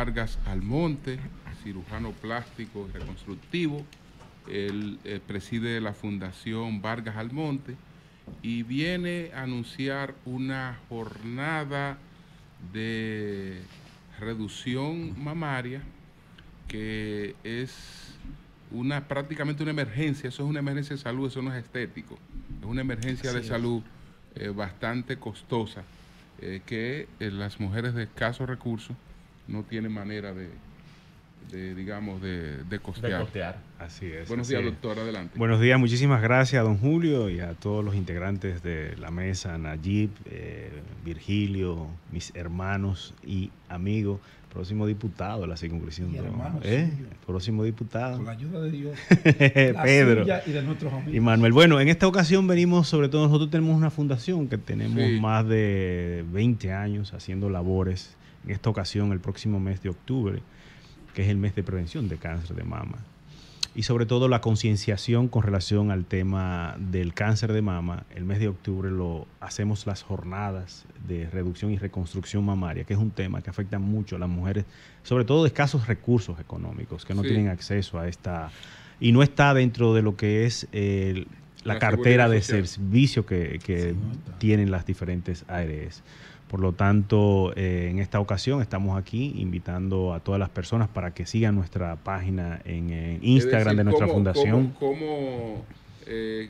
Vargas Almonte, cirujano plástico y reconstructivo. Él eh, preside la Fundación Vargas Almonte y viene a anunciar una jornada de reducción mamaria que es una prácticamente una emergencia, eso es una emergencia de salud, eso no es estético, es una emergencia de salud eh, bastante costosa eh, que las mujeres de escasos recursos no tiene manera de, de digamos, de, costear. Así es. Buenos días, doctor. Adelante. Buenos días. Muchísimas gracias a don Julio y a todos los integrantes de la mesa, Nayib, eh, Virgilio, mis hermanos y amigos. Próximo diputado de la circuncisión. ¿Eh? Próximo diputado. Con la ayuda de Dios. Pedro. Y de nuestros amigos. Manuel. Bueno, en esta ocasión venimos, sobre todo nosotros tenemos una fundación que tenemos más de 20 años haciendo labores. En esta ocasión, el próximo mes de octubre, que es el mes de prevención de cáncer de mama. Y sobre todo la concienciación con relación al tema del cáncer de mama. El mes de octubre lo hacemos las jornadas de reducción y reconstrucción mamaria, que es un tema que afecta mucho a las mujeres, sobre todo de escasos recursos económicos, que no tienen acceso a esta... Y no está dentro de lo que es eh, la, cartera de servicio que, tienen las diferentes ARS. Por lo tanto, eh, en esta ocasión estamos aquí invitando a todas las personas para que sigan nuestra página en, eh, Instagram de nuestra fundación. Eh,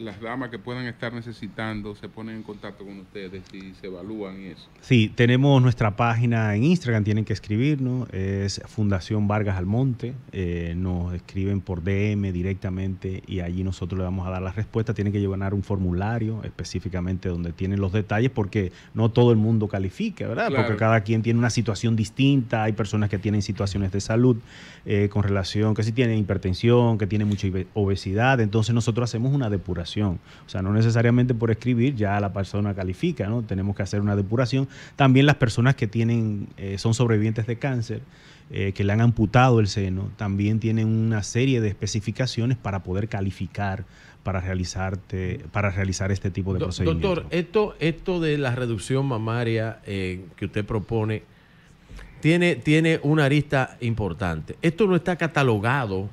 las damas que puedan estar necesitando se ponen en contacto con ustedes y se evalúan eso? Sí, tenemos nuestra página en Instagram, tienen que escribirnos, es Fundación Vargas Almonte, eh, nos escriben por DM directamente y allí nosotros le vamos a dar la respuesta, tienen que llevar un formulario específicamente donde tienen los detalles porque no todo el mundo califica, ¿verdad? Porque cada quien tiene una situación distinta, hay personas que tienen situaciones de salud eh, con relación, que si tienen hipertensión, que tienen mucha obesidad, entonces nosotros hacemos una depuración. O sea, no necesariamente por escribir ya la persona califica, ¿no? Tenemos que hacer una depuración. También las personas que tienen, eh, son sobrevivientes de cáncer, eh, que le han amputado el seno, también tienen una serie de especificaciones para poder calificar para realizarte, para realizar este tipo de procedimientos. Doctor, esto, esto de la reducción mamaria eh, que usted propone tiene, tiene una arista importante. Esto no está catalogado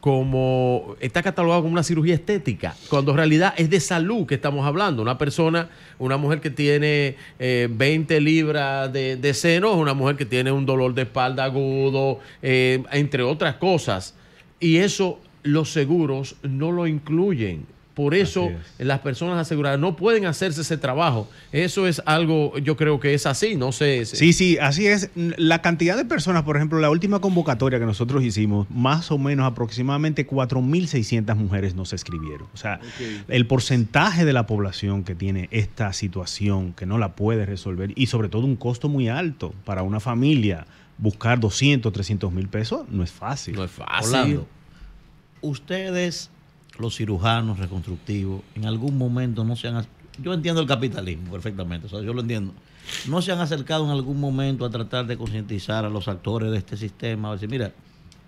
como está catalogado como una cirugía estética, cuando en realidad es de salud que estamos hablando. Una persona, una mujer que tiene 20 eh, libras de, de seno, una mujer que tiene un dolor de espalda agudo, eh, entre otras cosas. Y eso los seguros no lo incluyen. Por eso las personas aseguradas no pueden hacerse ese trabajo. Eso es algo, yo creo que es así, no sé. sí, sí, así es. La cantidad de personas, por ejemplo, la última convocatoria que nosotros hicimos, más o menos aproximadamente 4.600 mujeres nos escribieron. O sea, el porcentaje de la población que tiene esta situación, que no la puede resolver, y sobre todo un costo muy alto para una familia, buscar 200, 300 mil pesos, no es fácil. No es fácil. ustedes los cirujanos reconstructivos en algún momento no se han... Yo entiendo el capitalismo perfectamente, o sea, yo lo entiendo. No se han acercado en algún momento a tratar de concientizar a los actores de este sistema, a decir, mira,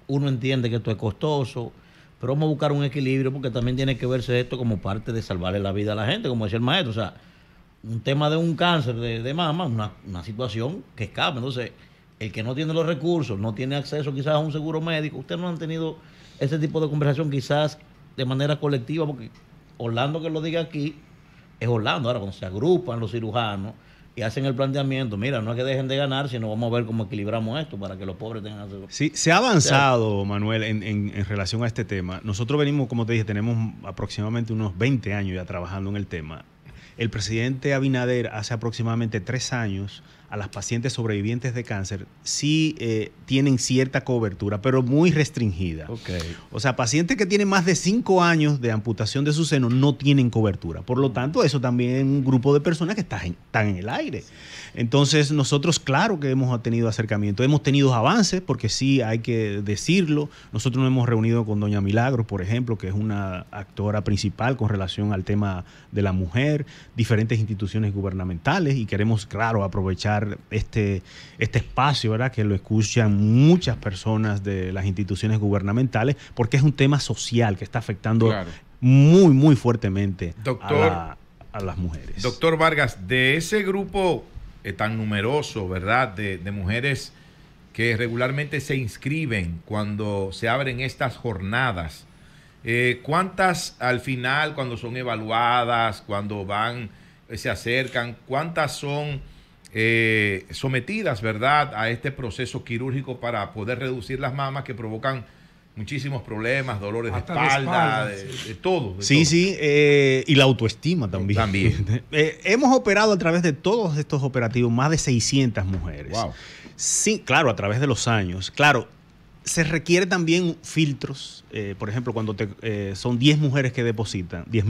uno entiende que esto es costoso, pero vamos a buscar un equilibrio porque también tiene que verse esto como parte de salvarle la vida a la gente, como decía el maestro. O sea, un tema de un cáncer de, mama, una, una situación que escapa. Entonces, el que no tiene los recursos, no tiene acceso quizás a un seguro médico, ustedes no han tenido ese tipo de conversación quizás de manera colectiva, porque Orlando que lo diga aquí es Orlando. Ahora, cuando se agrupan los cirujanos y hacen el planteamiento, mira, no es que dejen de ganar, sino vamos a ver cómo equilibramos esto para que los pobres tengan acceso. Sí, se ha avanzado, Manuel, en, en, relación a este tema. Nosotros venimos, como te dije, tenemos aproximadamente unos 20 años ya trabajando en el tema. El presidente Abinader hace aproximadamente tres años a las pacientes sobrevivientes de cáncer sí eh, tienen cierta cobertura, pero muy restringida. O sea, pacientes que tienen más de cinco años de amputación de su seno no tienen cobertura. Por lo tanto, eso también es un grupo de personas que están en, en el aire. Entonces, nosotros, claro que hemos tenido acercamiento, hemos tenido avances, porque sí hay que decirlo. Nosotros nos hemos reunido con Doña Milagro, por ejemplo, que es una actora principal con relación al tema de la mujer, diferentes instituciones gubernamentales, y queremos, claro, aprovechar este, este espacio, ¿verdad? Que lo escuchan muchas personas de las instituciones gubernamentales, porque es un tema social que está afectando muy, muy fuertemente a, las mujeres. Doctor Vargas, de ese grupo eh, tan numeroso, ¿verdad? De, mujeres que regularmente se inscriben cuando se abren estas jornadas. Eh, ¿Cuántas al final, cuando son evaluadas, cuando van, eh, se acercan, cuántas son eh, sometidas, ¿verdad?, a este proceso quirúrgico para poder reducir las mamas que provocan muchísimos problemas, dolores de espalda, de, todo. sí, sí, eh, y la autoestima también. También. Eh, hemos operado a través de todos estos operativos más de 600 mujeres. Wow. Sí, claro, a través de los años. Claro, se requiere también filtros, por ejemplo, cuando son 10 mujeres que depositan, 10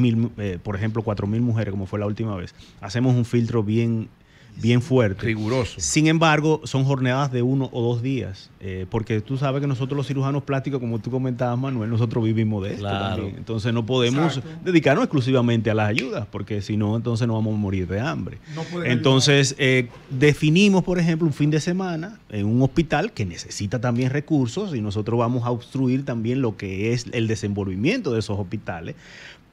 por ejemplo, 4 mil mujeres, como fue la última vez, hacemos un filtro bien bien fuerte. Riguroso. Sin embargo, son jornadas de uno o dos días, eh, porque tú sabes que nosotros los cirujanos plásticos, como tú comentabas, Manuel, nosotros vivimos de esto Entonces no podemos dedicarnos exclusivamente a las ayudas, porque si no, entonces nos vamos a morir de hambre. entonces, eh, definimos, por ejemplo, un fin de semana en un hospital que necesita también recursos y nosotros vamos a obstruir también lo que es el desenvolvimiento de esos hospitales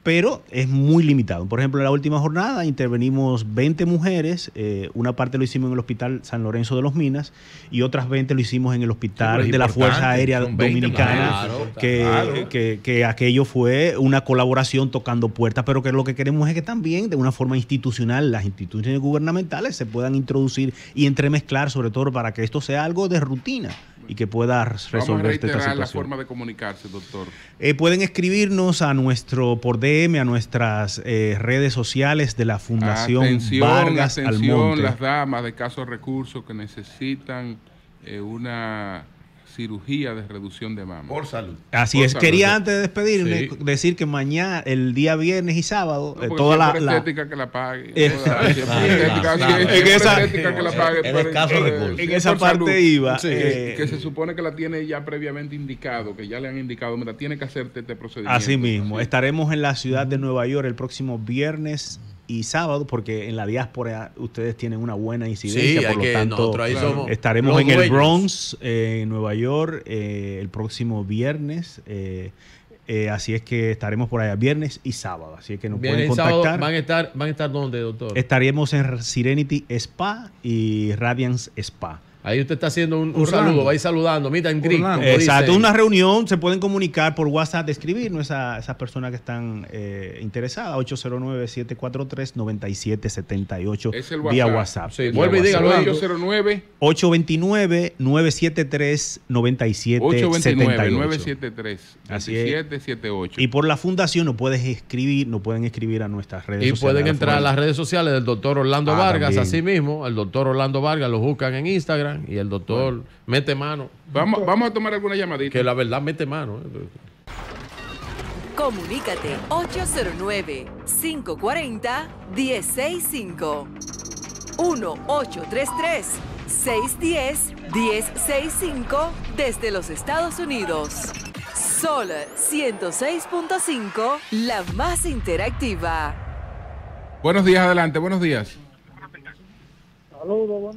pero es muy limitado. Por ejemplo, en la última jornada intervenimos 20 mujeres, eh, una parte lo hicimos en el Hospital San Lorenzo de los Minas y otras 20 lo hicimos en el Hospital de la Fuerza Aérea Dominicana, que, que, aquello fue una colaboración tocando puertas, pero que lo que queremos es que también de una forma institucional las instituciones gubernamentales se puedan introducir y entremezclar, sobre todo para que esto sea algo de rutina y que pueda resolver Vamos a esta situación. la forma de comunicarse, doctor? Eh, pueden escribirnos a nuestro, por DM, a nuestras eh, redes sociales de la Fundación atención, Vargas atención, las damas de casos recursos que necesitan eh, una cirugía de reducción de mama. Por salud. Así es. Quería antes de despedirme decir que mañana, el día viernes y sábado, eh, toda la, la, estética que la pague. En esa eh, parte iba. Eh, que se supone que la tiene ya previamente indicado, que ya le han indicado, mira, tiene que hacerte este procedimiento. Así mismo. Estaremos en la ciudad de Nueva York el próximo viernes y sábado, porque en la diáspora ustedes tienen una buena incidencia, por lo tanto estaremos en el Bronx, eh, en Nueva York, eh, el próximo viernes. Eh, así es que estaremos por allá viernes y sábado. Así que nos pueden contactar. van a estar, van a estar dónde, doctor? Estaremos en Serenity Spa y Radiance Spa. Ahí usted está haciendo un, saludo, va a ir saludando, mira, en Exacto, una reunión, se pueden comunicar por WhatsApp, escribirnos a esas personas que están eh, interesadas, 809-743-9778 es el WhatsApp. vía WhatsApp. vuelve y dígalo. 809 829 973 9778 973 Y por la fundación nos puedes escribir, nos pueden escribir a nuestras redes sociales. Y pueden entrar a las redes sociales del doctor Orlando ah, Vargas, así mismo, el doctor Orlando Vargas, lo buscan en Instagram y el doctor mete mano. Vamos, vamos a tomar alguna llamadita. Que la verdad mete mano. Eh. Comunícate 809-540-1065. 1-833-610-1065 desde los Estados Unidos. Sol 106.5, la más interactiva. Buenos días, adelante, buenos días. Saludos,